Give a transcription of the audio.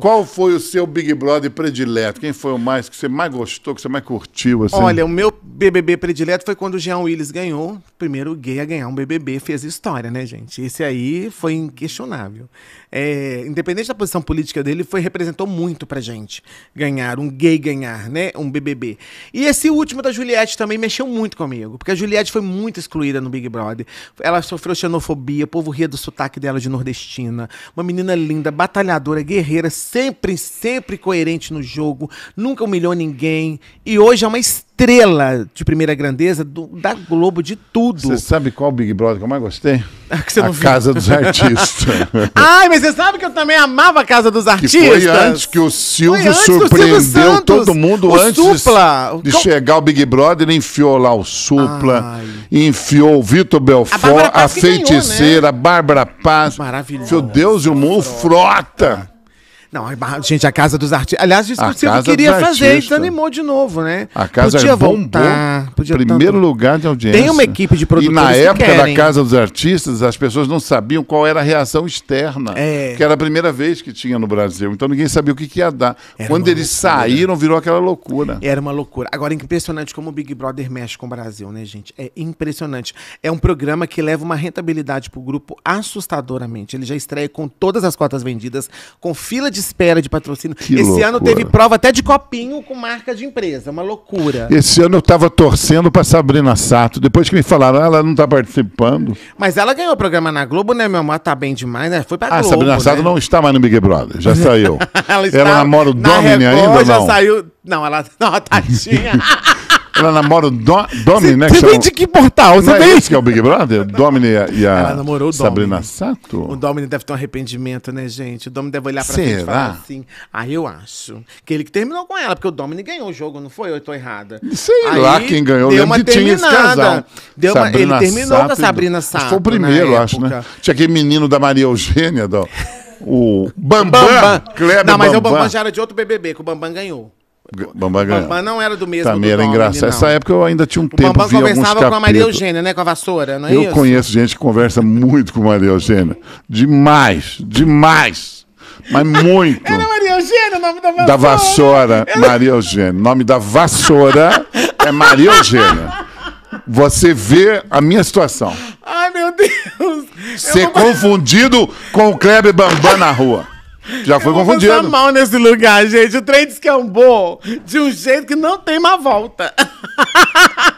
Qual foi o seu Big Brother predileto? Quem foi o mais que você mais gostou, que você mais curtiu? Assim? Olha, o meu BBB predileto foi quando o Jean Willis ganhou. Primeiro gay a ganhar um BBB, fez história, né, gente? Esse aí foi inquestionável. É, independente da posição política dele, foi representou muito pra gente ganhar, um gay ganhar, né? Um BBB. E esse último da Juliette também mexeu muito comigo, porque a Juliette foi muito excluída no Big Brother. Ela sofreu xenofobia, o povo ria do sotaque dela de nordestina. Uma menina linda, batalhadora, guerreira, sempre, sempre coerente no jogo, nunca humilhou ninguém. E hoje é uma estrela de primeira grandeza do, da Globo, de tudo. Você sabe qual Big Brother que eu mais gostei? Ah, que você não a viu. Casa dos Artistas. Ai, mas você sabe que eu também amava a Casa dos Artistas? Que foi antes que o Silvio surpreendeu Silvio todo mundo o antes Supla. de chegar o Big Brother, ele enfiou lá o Supla, Ai. enfiou o Vitor Belfort, a, a Feiticeira, ganhou, né? a Bárbara Paz. Maravilhoso. Meu Deus, e o Mundo Frota. Não, a, gente, a Casa dos Artistas. Aliás, isso a que você queria fazer e desanimou de novo, né? A Casa Podia é voltar, Primeiro lugar de audiência. Tem uma equipe de produtores E na época da Casa dos Artistas, as pessoas não sabiam qual era a reação externa, é. que era a primeira vez que tinha no Brasil. Então ninguém sabia o que, que ia dar. Era Quando eles loucura. saíram, virou aquela loucura. Era uma loucura. Agora, é impressionante como o Big Brother mexe com o Brasil, né, gente? É impressionante. É um programa que leva uma rentabilidade para o grupo assustadoramente. Ele já estreia com todas as cotas vendidas, com fila de espera de patrocínio. Que Esse loucura. ano teve prova até de copinho com marca de empresa. Uma loucura. Esse ano eu estava torcendo torcendo para Sabrina Sato. Depois que me falaram, ah, ela não está participando. Mas ela ganhou o programa na Globo, né, meu amor? Tá bem demais, né? Foi pra ah, Globo. Ah, Sabrina né? Sato não está mais no Big Brother, já saiu. ela, ela namora o Domini ainda? Não, já saiu. Não, ela. Não, tadinha. Ela namora o Dom, Domini, né? Você vem de que portal? Você vende vem? que é o Big Brother? Domini e a, e a Ela namorou o Sabrina Domini. Sato? O Domini deve ter um arrependimento, né, gente? O Domini deve olhar pra Será? frente e falar assim. Aí ah, eu acho que ele que terminou com ela, porque o Domini ganhou o jogo, não foi? Eu tô errada. Sei Aí, lá quem ganhou. Deu uma tinha Deu uma, ele terminou Sato com a Sabrina Sato. Foi o primeiro, acho, né? Tinha aquele menino da Maria Eugênia, do O Bambam, Bambam. Kleber Não, mas é Bambam. o Bambam já era de outro BBB, que o Bambam ganhou. Bambam ganhou. Bambam não era do mesmo Também do era engraçado. Nessa né, Essa época eu ainda tinha um o tempo, de alguns conversava com a Maria Eugênia, né? Com a vassoura, não é eu isso? Eu conheço gente que conversa muito com Maria Eugênia. Demais, demais. Mas muito. Era Maria Eugênia o nome da vassoura. Da vassoura, Maria Eugênia. O nome da vassoura é Maria Eugênia. Você vê a minha situação. Ai, meu Deus. Ser vou... confundido com o Kleber Bambam na rua. Já foi eu confundido. Vou mal nesse lugar, gente. O trem descambou é de um jeito que não tem uma volta.